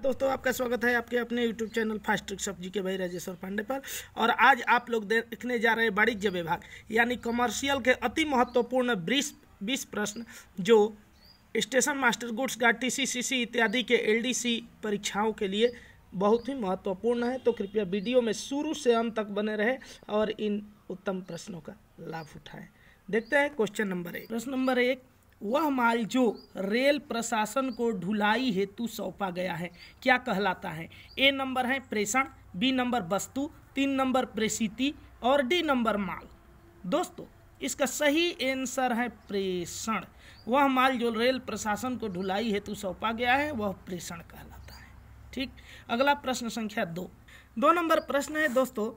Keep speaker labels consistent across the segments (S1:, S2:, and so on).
S1: दोस्तों आपका स्वागत है आपके अपने यूट्यूब चैनल फास्ट ट्रिक सब्जी के भाई राजेश्वर पांडे पर और आज आप लोग देखने जा रहे हैं वाणिज्य विभाग यानी कमर्शियल के अति महत्वपूर्ण बीस बीस प्रश्न जो station master goods guard TCCC इत्यादि के एलडीसी परीक्षाओं के लिए बहुत ही महत्वपूर्ण है तो कृपया वीडियो में शुरू से अंत तक बने रहे और इन उत्तम प्रश्नों का लाभ उठाएं देखते हैं क्वेश्चन नंबर एक प्रश्न नंबर एक वह माल जो रेल प्रशासन को ढुलाई हेतु सौंपा गया है क्या कहलाता है ए नंबर है प्रेषण बी नंबर वस्तु तीन नंबर प्रेषिति और डी नंबर माल दोस्तों इसका सही आंसर है प्रेषण वह माल जो रेल प्रशासन को ढुलाई हेतु सौंपा गया है वह प्रेषण कहलाता है ठीक अगला प्रश्न संख्या दो दो नंबर प्रश्न है दोस्तों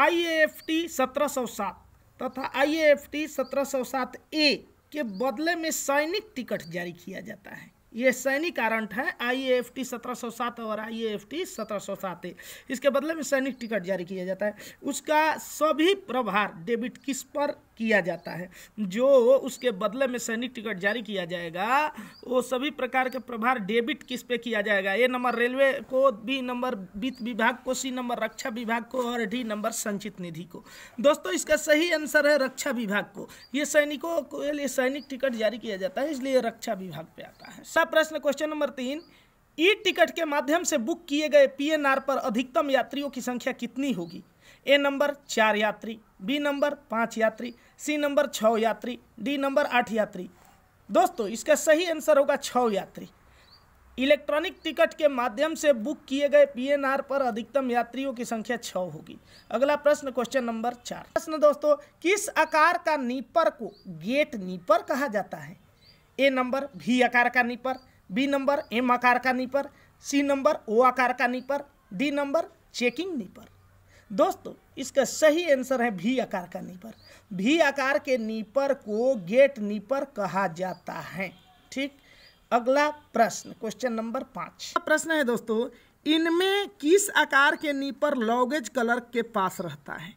S1: आई ए एफ टी सत्रह सौ सात तथा आई ए एफ टी सत्रह सौ सात ए के बदले में सैनिक टिकट जारी किया जाता है ये सैनिक आरंट है आई एफ टी सत्रह सौ सात और आई एफ टी सत्रह सौ सात इसके बदले में सैनिक टिकट जारी किया जाता है उसका सभी प्रभार डेबिट किस पर किया जाता है जो उसके बदले में सैनिक टिकट जारी किया जाएगा वो सभी प्रकार के प्रभार डेबिट किस पे किया जाएगा ए नंबर रेलवे को बी नंबर वित्त विभाग को सी नंबर रक्षा विभाग को और डी नंबर संचित निधि को दोस्तों इसका सही आंसर है रक्षा विभाग को ये सैनिकों को लिए सैनिक टिकट जारी किया जाता है इसलिए रक्षा विभाग पे आता है सब प्रश्न क्वेश्चन नंबर तीन ई टिकट के माध्यम से बुक किए गए पीएनआर पर अधिकतम यात्रियों की संख्या कितनी होगी ए नंबर चार यात्री बी नंबर पाँच यात्री सी नंबर छः यात्री डी नंबर आठ यात्री दोस्तों इसका सही आंसर होगा छः यात्री इलेक्ट्रॉनिक टिकट के माध्यम से बुक किए गए पीएनआर पर अधिकतम यात्रियों की संख्या छः होगी अगला प्रश्न क्वेश्चन नंबर चार प्रश्न दोस्तों किस आकार का नीपर को गेट नीपर कहा जाता है ए नंबर भी आकार का नीपर बी नंबर एम आकार का नीपर सी नंबर ओ आकार का nipper D number checking nipper दोस्तों इसका सही आंसर है भी आकार का नीपर भी आकार के नीपर को गेट नीपर कहा जाता है ठीक अगला प्रश्न क्वेश्चन नंबर पाँच प्रश्न है दोस्तों इनमें किस आकार के नीपर लॉगेज कलर के पास रहता है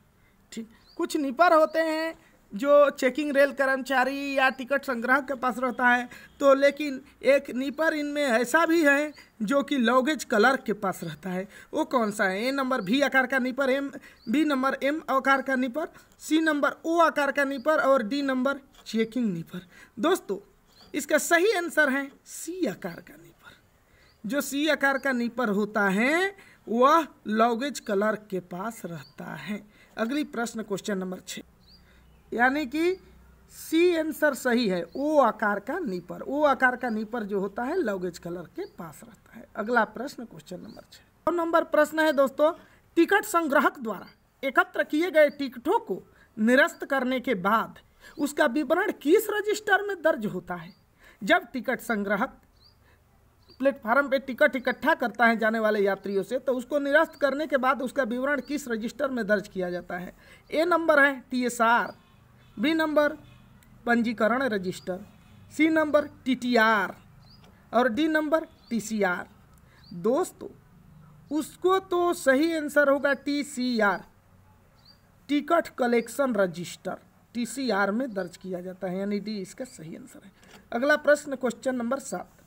S1: ठीक कुछ नीपर होते हैं जो चेकिंग रेल कर्मचारी या टिकट संग्राहक के पास रहता है तो लेकिन एक नीपर इनमें ऐसा भी है जो कि लॉगेज क्लर्क के पास रहता है वो कौन सा है ए नंबर भी आकार का nipper M B number M आकार का नीपर सी नंबर ओ आकार का नीपर और डी नंबर चेकिंग नीपर दोस्तों इसका सही आंसर है सी आकार का नीपर जो सी आकार का नीपर होता है वह लॉगेज क्लर्क के पास रहता है अगली प्रश्न क्वेश्चन नंबर छः यानी कि सी आंसर सही है ओ आकार का नीपर ओ आकार का नीपर जो होता है लॉगेज कलर के पास रहता है अगला प्रश्न क्वेश्चन नंबर छः और नंबर प्रश्न है दोस्तों टिकट संग्राहक द्वारा एकत्र किए गए टिकटों को निरस्त करने के बाद उसका विवरण किस रजिस्टर में दर्ज होता है जब टिकट संग्राहक प्लेटफार्म पे टिकट इकट्ठा करता है जाने वाले यात्रियों से तो उसको निरस्त करने के बाद उसका विवरण किस रजिस्टर में दर्ज किया जाता है ए नंबर है T S R B number पंजीकरण रजिस्टर सी नंबर टीटीआर और डी नंबर टीसीआर दोस्तों उसको तो सही आंसर होगा TCR ticket collection register TCR में दर्ज किया जाता है यानी डी इसका सही आंसर है अगला प्रश्न क्वेश्चन नंबर सात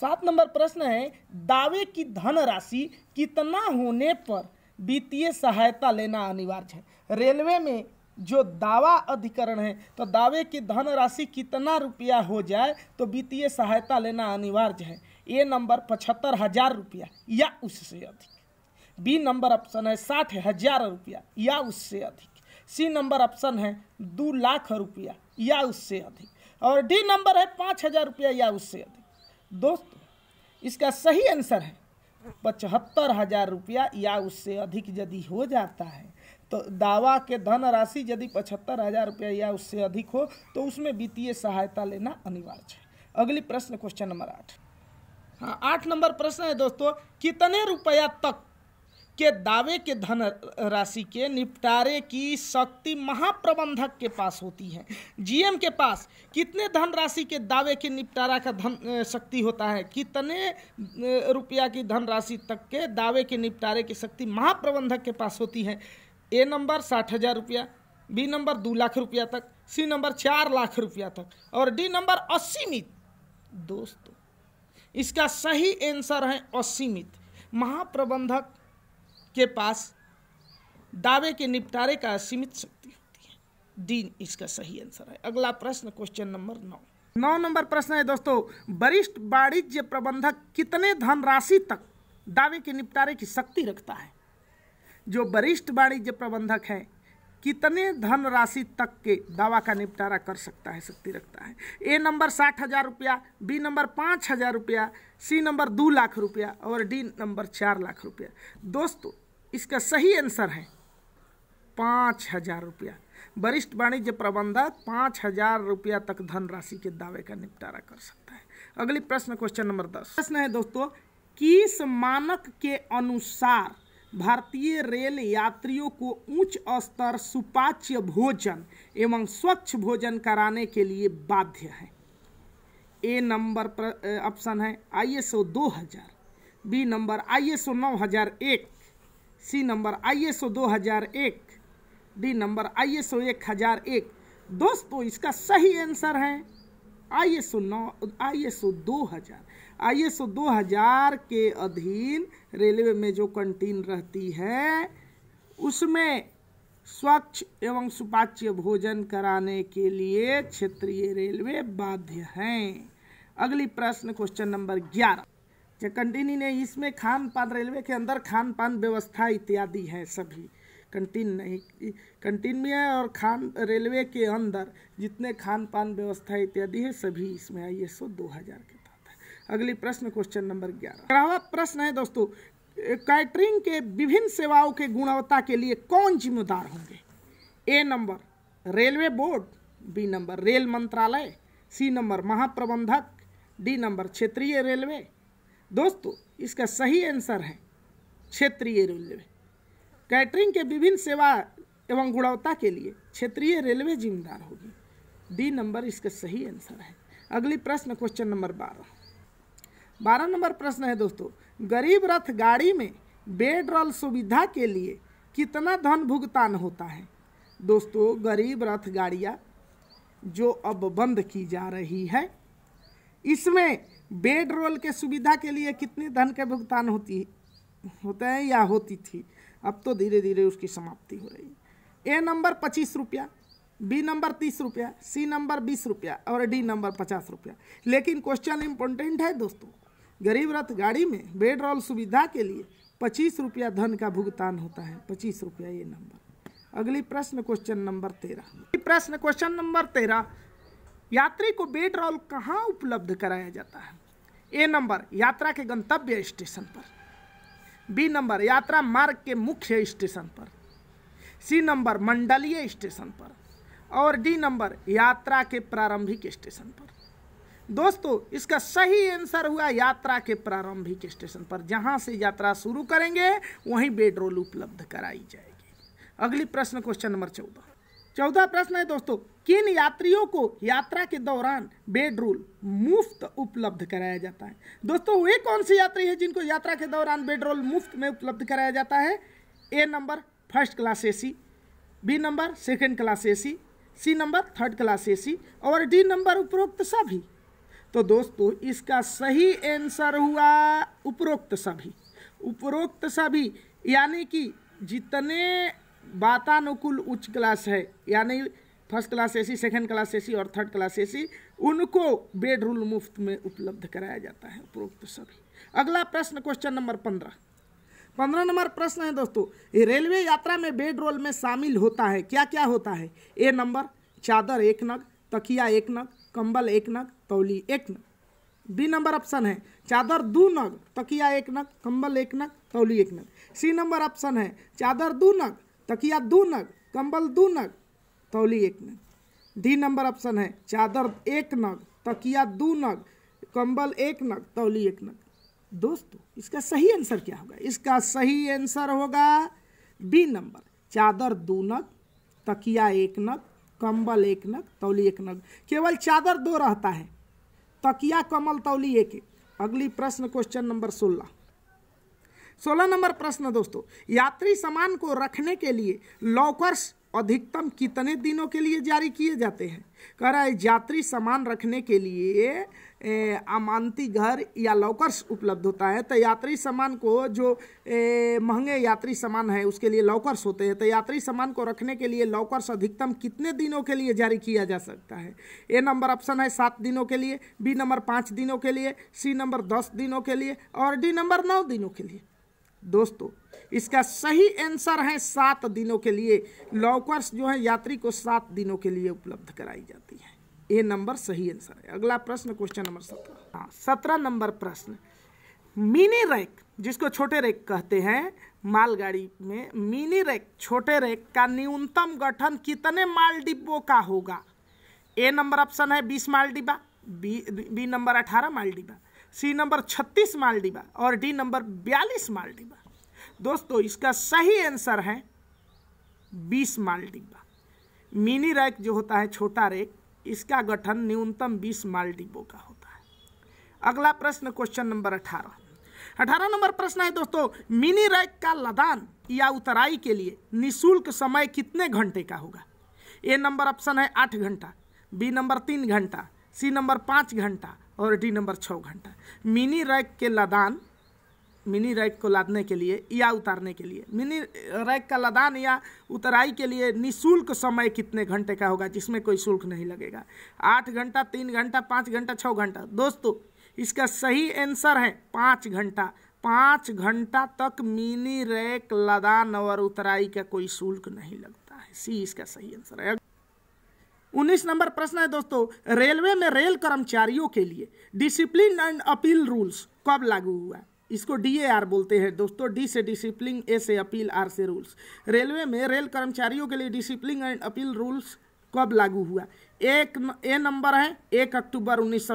S1: सात नंबर प्रश्न है दावे की धनराशि कितना होने पर वित्तीय सहायता लेना अनिवार्य है रेलवे में जो दावा अधिकरण है तो दावे की धनराशि कितना रुपया हो जाए तो वित्तीय सहायता लेना अनिवार्य है ए नंबर पचहत्तर हजार रुपया या उससे अधिक बी नंबर ऑप्शन है साठ हजार रुपया या उससे अधिक सी नंबर ऑप्शन है दो लाख रुपया या उससे अधिक और डी नंबर है पाँच हजार रुपया या उससे अधिक दोस्तों इसका सही आंसर है पचहत्तर हजार रुपया या उससे अधिक यदि हो जाता है तो दावा के धन राशि यदि पचहत्तर हजार रुपया या उससे अधिक हो तो उसमें वित्तीय सहायता लेना अनिवार्य है अगली प्रश्न क्वेश्चन नंबर आठ हाँ आठ नंबर प्रश्न है दोस्तों कितने रुपया तक के दावे के धन राशि के निपटारे की शक्ति महाप्रबंधक के पास होती है जीएम के पास कितने धन राशि के दावे के निपटारा का धन शक्ति होता है कितने रुपया की धन राशि तक के दावे के निपटारे की शक्ति महाप्रबंधक के पास होती है ए नंबर साठ हज़ार रुपया बी नंबर दो लाख रुपया तक सी नंबर चार लाख रुपया तक और डी नंबर असीमित दोस्तों इसका सही आंसर है असीमित महाप्रबंधक के पास दावे के निपटारे का असीमित शक्ति होती है डी इसका सही आंसर है अगला प्रश्न क्वेश्चन नंबर नौ नौ नंबर प्रश्न है दोस्तों वरिष्ठ वाणिज्य प्रबंधक कितने धनराशि तक दावे के निपटारे की शक्ति रखता है जो वरिष्ठ वाणिज्य प्रबंधक हैं कितने धन राशि तक के दावा का निपटारा कर सकता है शक्ति रखता है ए नंबर साठ हज़ार रुपया बी नंबर पाँच हज़ार रुपया सी नंबर दो लाख रुपया और डी नंबर चार लाख रुपया दोस्तों इसका सही आंसर है पाँच हज़ार रुपया वरिष्ठ वाणिज्य प्रबंधक पाँच हजार रुपया तक धनराशि के दावे का निपटारा कर सकता है अगली प्रश्न क्वेश्चन नंबर दस प्रश्न है दोस्तों किस मानक के अनुसार भारतीय रेल यात्रियों को उच्च स्तर सुपाच्य भोजन एवं स्वच्छ भोजन कराने के लिए बाध्य है ए नंबर ऑप्शन है आई एस ओ दो हजार B number I S O नौ हजार एक सी नंबर आई एस ओ दो हजार एक D number I S O एक हजार एक दोस्तों इसका सही आंसर है आई एस ओ नौ आई एस ओ दो हजार दो 2000 के अधीन रेलवे में जो कंटीन रहती है उसमें स्वच्छ एवं सुपाच्य भोजन कराने के लिए क्षेत्रीय रेलवे बाध्य हैं अगली प्रश्न क्वेश्चन नंबर ग्यारह कंटिनी ने इसमें खान पान रेलवे के अंदर खान पान व्यवस्था इत्यादि है सभी कंटीन नहीं कंटीन भी है और खान रेलवे के अंदर जितने खान पान व्यवस्था इत्यादि है सभी इसमें आई एस दो हज़ार के अगली प्रश्न क्वेश्चन नंबर ग्यारह ग्यारहवा प्रश्न है दोस्तों कैटरिंग के विभिन्न सेवाओं के गुणवत्ता के लिए कौन जिम्मेदार होंगे A number railway board B number रेल मंत्रालय सी नंबर महाप्रबंधक डी नंबर क्षेत्रीय रेलवे दोस्तों इसका सही आंसर है क्षेत्रीय रेलवे कैटरिंग के विभिन्न सेवा एवं गुणवत्ता के लिए क्षेत्रीय रेलवे जिम्मेदार होगी डी नंबर इसका सही आंसर है अगली प्रश्न क्वेश्चन नंबर बारह बारह नंबर प्रश्न है दोस्तों गरीब रथ गाड़ी में बेड रोल सुविधा के लिए कितना धन भुगतान होता है दोस्तों गरीब रथ गाड़ियाँ जो अब बंद की जा रही है इसमें बेड रोल के सुविधा के लिए कितने धन के भुगतान होती होते हैं या होती थी अब तो धीरे धीरे उसकी समाप्ति हो रही है ए नंबर पच्चीस रुपया बी नंबर तीस रुपया सी नंबर बीस रुपया और डी नंबर पचास रुपया लेकिन क्वेश्चन इम्पोर्टेंट है दोस्तों गरीब रथ गाड़ी में बेड रोल सुविधा के लिए पच्चीस रुपया धन का भुगतान होता है पच्चीस रुपया ये नंबर अगली प्रश्न क्वेश्चन नंबर तेरह प्रश्न क्वेश्चन नंबर तेरह यात्री को बेड रोल कहाँ उपलब्ध कराया जाता है ए नंबर यात्रा के गंतव्य स्टेशन पर बी नंबर यात्रा मार्ग के मुख्य स्टेशन पर सी नंबर मंडलीय स्टेशन पर और डी नंबर यात्रा के प्रारंभिक स्टेशन पर दोस्तों इसका सही आंसर हुआ यात्रा के प्रारंभिक स्टेशन पर जहाँ से यात्रा शुरू करेंगे वहीं बेडरोल उपलब्ध कराई जाएगी अगली प्रश्न क्वेश्चन नंबर चौदह चौदह प्रश्न है दोस्तों किन यात्रियों को यात्रा के दौरान बेडरोल मुफ्त उपलब्ध कराया जाता है दोस्तों वे कौन से यात्री हैं जिनको यात्रा के दौरान बेडरोल मुफ्त में उपलब्ध कराया जाता है A number first class AC B number second class AC C number third class AC और डी नंबर उपरोक्त सभी तो दोस्तों इसका सही आंसर हुआ उपरोक्त सभी उपरोक्त सभी यानी कि जितने वातानुकूल उच्च क्लास है यानी first class AC second class AC और थर्ड क्लास एसी उनको बेड रूल मुफ्त में उपलब्ध कराया जाता है उपरोक्त सभी अगला प्रश्न क्वेश्चन नंबर पंद्रह पंद्रह नंबर प्रश्न है दोस्तों रेलवे यात्रा में बेड रोल में शामिल होता है क्या क्या होता है ए नंबर चादर एक नग तकिया एक नग कंबल एक नग तौली एक नग बी नंबर ऑप्शन है चादर दो नग तकिया एक नग कंबल एक नग तौली एक नग सी नंबर ऑप्शन है चादर दो नग तकिया दो नग कंबल दो नग तौली एक नग डी नंबर ऑप्शन है चादर एक नग तकिया दो नग कंबल एक नग तौली एक नग दोस्तों इसका सही आंसर क्या होगा इसका सही आंसर होगा बी नंबर चादर दो नग तकिया एक नग कंबल एक नग तौली एक नग केवल चादर दो रहता है तकिया कमल तौली एक अगली प्रश्न क्वेश्चन नंबर सोलह सोलह नंबर प्रश्न दोस्तों यात्री सामान को रखने के लिए लॉकर्स अधिकतम कितने दिनों के लिए जारी किए जाते हैं कह रहा है यात्री सामान रखने के लिए अमानती घर या लॉकर्स उपलब्ध होता है तो यात्री सामान को जो महंगे यात्री सामान है उसके लिए लॉकर्स होते हैं तो यात्री सामान को रखने के लिए लॉकर्स अधिकतम कितने दिनों के लिए जारी किया जा सकता है ए नंबर ऑप्शन है सात दिनों के लिए बी नंबर पाँच दिनों के लिए सी नंबर दस दिनों के लिए और डी नंबर नौ दिनों के लिए दोस्तों इसका सही आंसर है सात दिनों के लिए लॉकर्स जो है यात्री को सात दिनों के लिए उपलब्ध कराई जाती है ये नंबर सही आंसर है अगला प्रश्न क्वेश्चन नंबर सत्रह हाँ सत्रह नंबर प्रश्न मिनी रैक जिसको छोटे रैक कहते हैं मालगाड़ी में मिनी रैक छोटे रैक का न्यूनतम गठन कितने माल डिब्बों का होगा ए नंबर ऑप्शन है बीस माल डिब्बा बी बी नंबर अठारह माल डिब्बा सी नंबर 36 मालदीवा और डी नंबर 42 मालदीवा दोस्तों इसका सही आंसर है 20 मालदीवा मिनी रैक जो होता है छोटा रैक इसका गठन न्यूनतम 20 मालदीवों का होता है अगला प्रश्न क्वेश्चन नंबर 18 अठारह नंबर प्रश्न है दोस्तों मिनी रैक का लदान या उतराई के लिए निशुल्क समय कितने घंटे का होगा ए नंबर ऑप्शन है आठ घंटा बी नंबर तीन घंटा सी नंबर पाँच घंटा और डी नंबर छः घंटा मिनी रैक के लदान मिनी रैक को लादने के लिए या उतारने के लिए मिनी रैक का लदान या उतराई के लिए निशुल्क समय कितने घंटे का होगा जिसमें कोई शुल्क नहीं लगेगा आठ घंटा तीन घंटा पाँच घंटा छः घंटा दोस्तों इसका सही आंसर है पाँच घंटा पाँच घंटा तक मिनी रैक लदान और उतराई का कोई शुल्क नहीं लगता है सी इसका सही आंसर है 19 नंबर प्रश्न है दोस्तों रेलवे में रेल कर्मचारियों के लिए डिसिप्लिन एंड अपील रूल्स कब लागू हुआ इसको आर बोलते हैं दोस्तों डी से डिसिप्लिन ए से अपील आर से रूल्स रेलवे में रेल कर्मचारियों के लिए डिसिप्लिन एंड अपील रूल्स कब लागू हुआ एक ए नंबर है एक अक्टूबर उन्नीस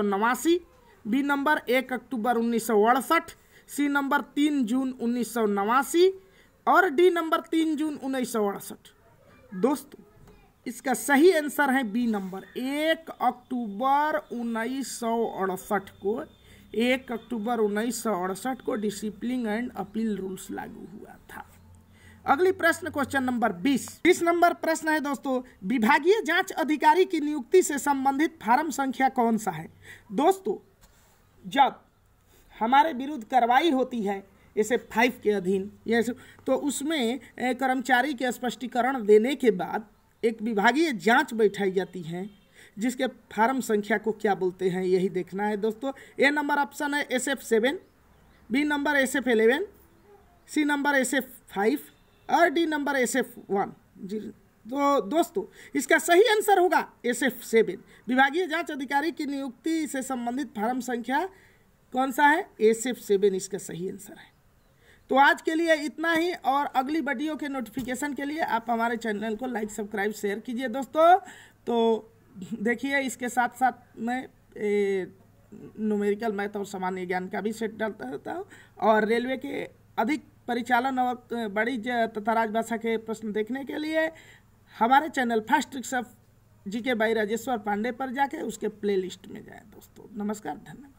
S1: बी नंबर एक अक्टूबर उन्नीस सी नंबर तीन जून उन्नीस और डी नंबर तीन जून उन्नीस दोस्तों इसका सही आंसर है बी नंबर एक अक्टूबर उन्नीस को एक अक्टूबर उन्नीस को डिसिप्लिन एंड अपील रूल्स लागू हुआ था अगली प्रश्न क्वेश्चन नंबर 20 बीस नंबर प्रश्न है दोस्तों विभागीय जांच अधिकारी की नियुक्ति से संबंधित फार्म संख्या कौन सा है दोस्तों जब हमारे विरुद्ध कार्रवाई होती है जैसे फाइव के अधीन तो उसमें कर्मचारी के स्पष्टीकरण देने के बाद एक विभागीय जांच बैठाई जाती है जिसके फार्म संख्या को क्या बोलते हैं यही देखना है दोस्तों ए नंबर ऑप्शन है S F seven B number S F eleven C number S F five और D number S F one जी तो दोस्तों इसका सही आंसर होगा एस एफ सेवन विभागीय जांच अधिकारी की नियुक्ति से संबंधित फार्म संख्या कौन सा है एस एफ सेवन इसका सही आंसर है तो आज के लिए इतना ही और अगली वीडियो के नोटिफिकेशन के लिए आप हमारे चैनल को लाइक सब्सक्राइब शेयर कीजिए दोस्तों तो देखिए इसके साथ साथ मैं न्यूमेरिकल मैथ और सामान्य ज्ञान का भी सेट डालता रहता हूँ और रेलवे के अधिक परिचालन और बड़ी तथा राजभाषा के प्रश्न देखने के लिए हमारे चैनल फर्स्ट रिक्शा जी के भाई राजेश्वर पांडे पर जाके उसके प्लेलिस्ट में जाए दोस्तों नमस्कार धन्यवाद